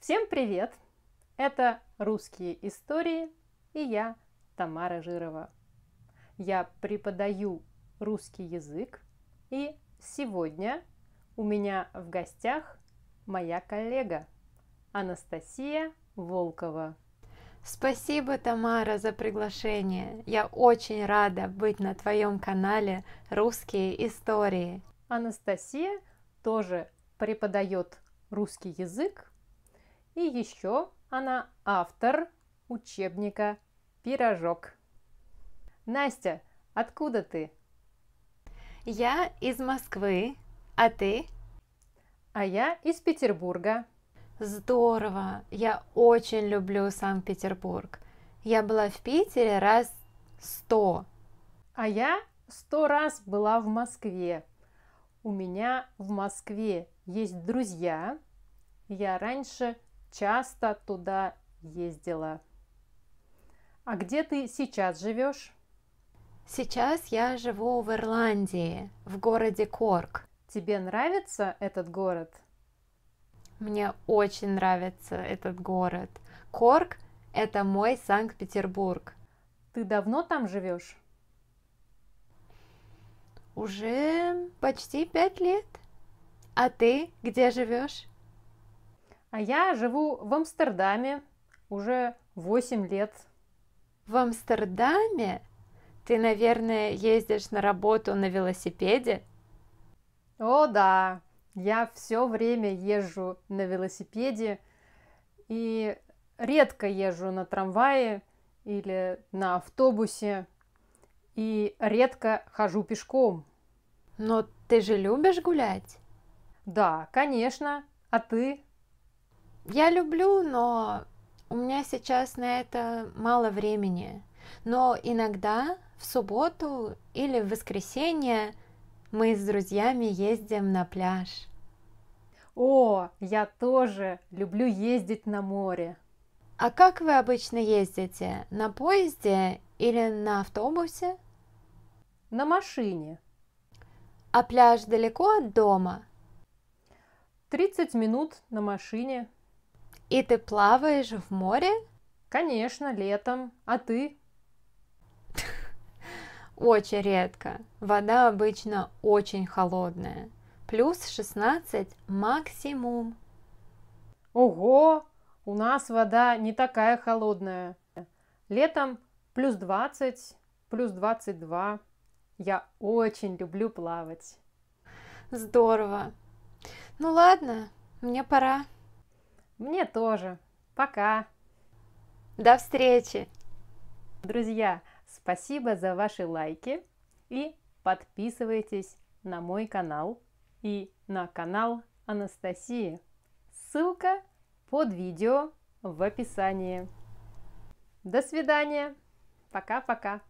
Всем привет! Это «Русские истории» и я, Тамара Жирова. Я преподаю русский язык и сегодня у меня в гостях моя коллега Анастасия Волкова. Спасибо, Тамара, за приглашение. Я очень рада быть на твоем канале «Русские истории». Анастасия тоже преподает русский язык и еще она автор учебника «Пирожок». Настя, откуда ты? Я из Москвы, а ты? А я из Петербурга. Здорово! Я очень люблю Санкт-Петербург. Я была в Питере раз сто. А я сто раз была в Москве. У меня в Москве есть друзья. Я раньше часто туда ездила. А где ты сейчас живешь? Сейчас я живу в Ирландии, в городе Корк. Тебе нравится этот город? Мне очень нравится этот город. Корк – это мой Санкт-Петербург. Ты давно там живешь? Уже почти пять лет. А ты где живешь? А я живу в Амстердаме уже 8 лет. В Амстердаме? Ты, наверное, ездишь на работу на велосипеде? О да, я все время езжу на велосипеде и редко езжу на трамвае или на автобусе и редко хожу пешком. Но ты же любишь гулять? Да, конечно. А ты? Я люблю, но у меня сейчас на это мало времени. Но иногда в субботу или в воскресенье мы с друзьями ездим на пляж. О, я тоже люблю ездить на море. А как вы обычно ездите? На поезде или на автобусе? На машине. А пляж далеко от дома? 30 минут на машине. И ты плаваешь в море? Конечно, летом. А ты? Очень редко. Вода обычно очень холодная. Плюс 16 максимум. Ого! У нас вода не такая холодная. Летом плюс 20, плюс 22. Я очень люблю плавать. Здорово. Ну ладно, мне пора. Мне тоже. Пока. До встречи. Друзья, спасибо за ваши лайки и подписывайтесь на мой канал и на канал Анастасии. Ссылка под видео в описании. До свидания. Пока-пока.